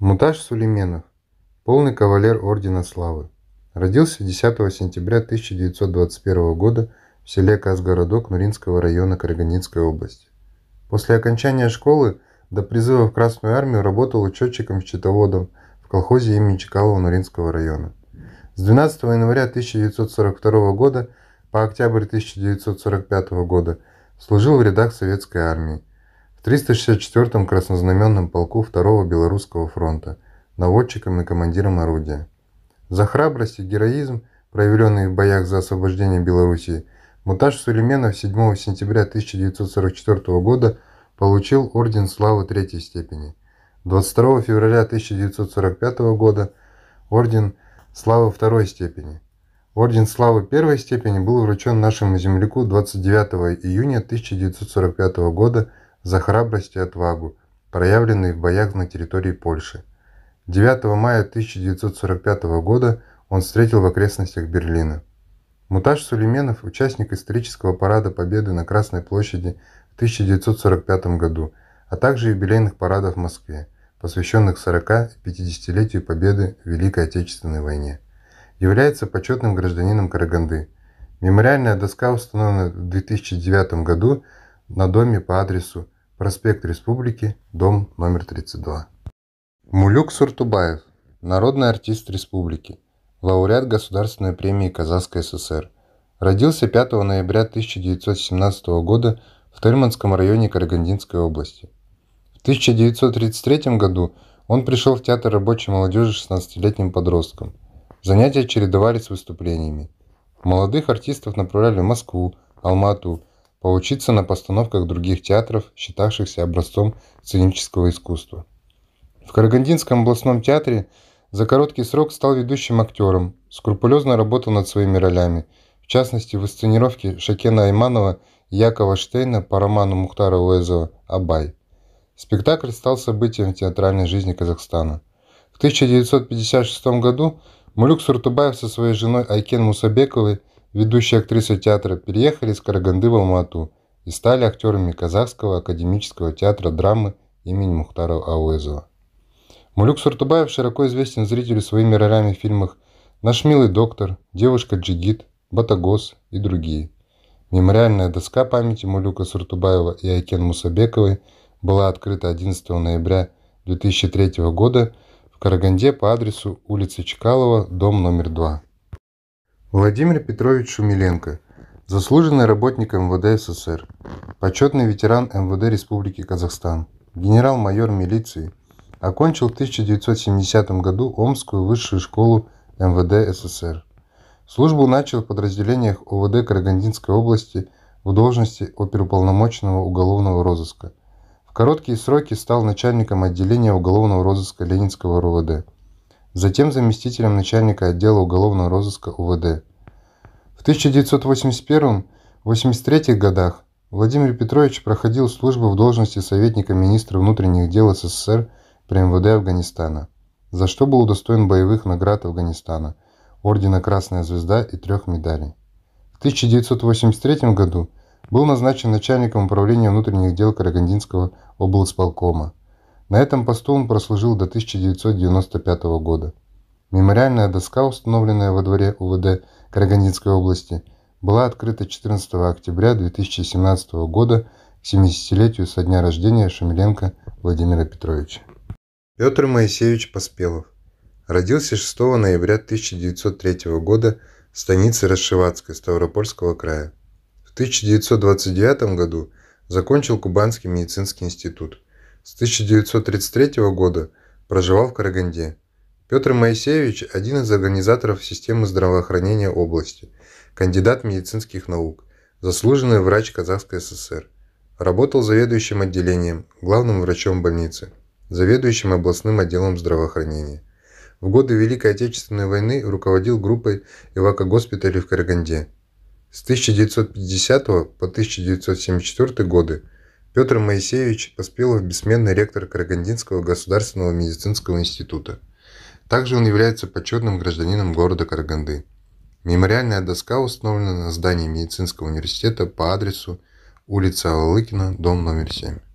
Муташ Сулейменов, полный кавалер Ордена Славы, родился 10 сентября 1921 года в селе Казгородок Нуринского района Карагандинской области. После окончания школы до призыва в Красную армию работал учетчиком-счетоводом в колхозе имени Чекалова Нуринского района. С 12 января 1942 года по октябрь 1945 года служил в рядах Советской армии, 364-м краснознаменном полку 2-го Белорусского фронта, наводчиком и командиром орудия. За храбрость и героизм, проявленные в боях за освобождение Белоруссии, Муташ Сулейменов 7 сентября 1944 года получил Орден Славы Третьей степени. 22 февраля 1945 года Орден Славы Второй степени. Орден Славы Первой степени был вручен нашему земляку 29 июня 1945 года за храбрость и отвагу, проявленные в боях на территории Польши. 9 мая 1945 года он встретил в окрестностях Берлина. Мутаж Сулейменов – участник исторического парада Победы на Красной площади в 1945 году, а также юбилейных парадов в Москве, посвященных 40 и 50-летию Победы в Великой Отечественной войне. Является почетным гражданином Караганды. Мемориальная доска установлена в 2009 году на доме по адресу проспект Республики, дом номер 32. Мулюк Суртубаев, народный артист Республики, лауреат Государственной премии Казахской ССР. Родился 5 ноября 1917 года в Тельманском районе Карагандинской области. В 1933 году он пришел в Театр рабочей молодежи 16-летним подростком. Занятия чередовались с выступлениями. Молодых артистов направляли в Москву, Алмату, поучиться на постановках других театров, считавшихся образцом сценического искусства. В Карагандинском областном театре за короткий срок стал ведущим актером, скрупулезно работал над своими ролями, в частности в сценировке Шакена Айманова и Якова Штейна по роману Мухтара Уэзова «Абай». Спектакль стал событием в театральной жизни Казахстана. В 1956 году Мулюк Суртубаев со своей женой Айкен Мусабековой – Ведущие актрисы театра переехали из Караганды в Алмату и стали актерами Казахского академического театра драмы имени Мухтара Ауэзова. Мулюк Суртубаев широко известен зрителю своими ролями в фильмах «Наш милый доктор», «Девушка Джигит», «Батагос» и другие. Мемориальная доска памяти Мулюка Суртубаева и Айкен Мусабековой была открыта 11 ноября 2003 года в Караганде по адресу улица Чкалова, дом номер 2. Владимир Петрович Шумиленко, заслуженный работник МВД СССр, почетный ветеран МВД Республики Казахстан, генерал-майор милиции, окончил в 1970 году Омскую высшую школу МВД СССР. Службу начал в подразделениях ОВД Карагандинской области в должности оперуполномоченного уголовного розыска. В короткие сроки стал начальником отделения уголовного розыска Ленинского РОВД – затем заместителем начальника отдела уголовного розыска УВД. В 1981-83 годах Владимир Петрович проходил службу в должности советника министра внутренних дел СССР при МВД Афганистана, за что был удостоен боевых наград Афганистана, ордена «Красная звезда» и трех медалей. В 1983 году был назначен начальником управления внутренних дел Карагандинского облсполкома – на этом посту он прослужил до 1995 года. Мемориальная доска, установленная во дворе УВД Карагандинской области, была открыта 14 октября 2017 года к 70-летию со дня рождения Шамиленко Владимира Петровича. Петр Моисеевич Поспелов родился 6 ноября 1903 года в станице Расшеватской Ставропольского края. В 1929 году закончил Кубанский медицинский институт – с 1933 года проживал в Караганде. Петр Моисеевич – один из организаторов системы здравоохранения области, кандидат медицинских наук, заслуженный врач Казахской ССР. Работал заведующим отделением, главным врачом больницы, заведующим областным отделом здравоохранения. В годы Великой Отечественной войны руководил группой эвакогоспиталей в Караганде. С 1950 по 1974 годы – Петр Моисеевич Поспелов – бессменный ректор Карагандинского государственного медицинского института. Также он является почетным гражданином города Караганды. Мемориальная доска установлена на здании медицинского университета по адресу улица Алыкина, дом номер 7.